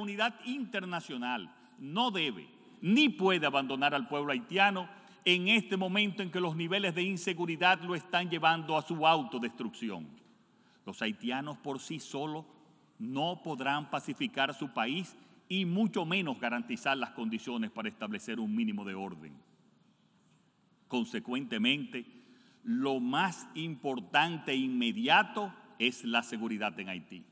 comunidad internacional no debe ni puede abandonar al pueblo haitiano en este momento en que los niveles de inseguridad lo están llevando a su autodestrucción. Los haitianos por sí solos no podrán pacificar su país y mucho menos garantizar las condiciones para establecer un mínimo de orden. Consecuentemente, lo más importante e inmediato es la seguridad en Haití.